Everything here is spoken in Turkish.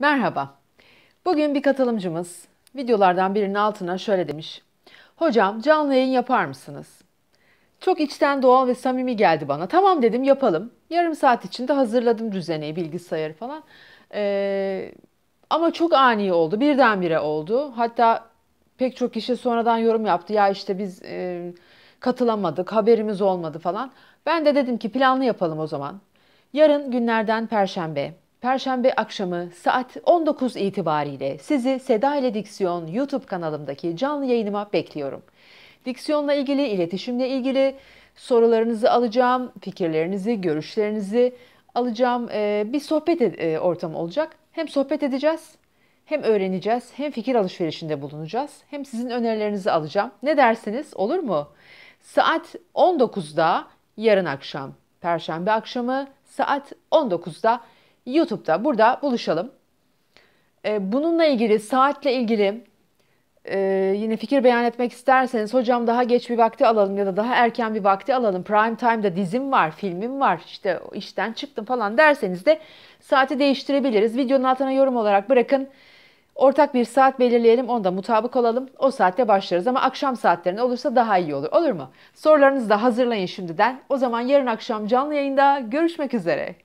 Merhaba. Bugün bir katılımcımız videolardan birinin altına şöyle demiş. Hocam canlı yayın yapar mısınız? Çok içten doğal ve samimi geldi bana. Tamam dedim yapalım. Yarım saat içinde hazırladım düzeni, bilgisayarı falan. Ee, ama çok ani oldu. Birdenbire oldu. Hatta pek çok kişi sonradan yorum yaptı. Ya işte biz e, katılamadık, haberimiz olmadı falan. Ben de dedim ki planlı yapalım o zaman. Yarın günlerden perşembe Perşembe akşamı saat 19 itibariyle sizi Seda ile Diksiyon YouTube kanalımdaki canlı yayınıma bekliyorum. Diksiyonla ilgili, iletişimle ilgili sorularınızı alacağım, fikirlerinizi, görüşlerinizi alacağım. Ee, bir sohbet e, ortamı olacak. Hem sohbet edeceğiz, hem öğreneceğiz, hem fikir alışverişinde bulunacağız, hem sizin önerilerinizi alacağım. Ne dersiniz? Olur mu? Saat 19'da yarın akşam, Perşembe akşamı saat 19'da YouTube'da burada buluşalım. Ee, bununla ilgili saatle ilgili e, yine fikir beyan etmek isterseniz hocam daha geç bir vakti alalım ya da daha erken bir vakti alalım. Prime time'da dizim var, filmim var işte işten çıktım falan derseniz de saati değiştirebiliriz. Videonun altına yorum olarak bırakın. Ortak bir saat belirleyelim, onda mutabık olalım. O saatte başlarız ama akşam saatlerinde olursa daha iyi olur. Olur mu? Sorularınızı da hazırlayın şimdiden. O zaman yarın akşam canlı yayında görüşmek üzere.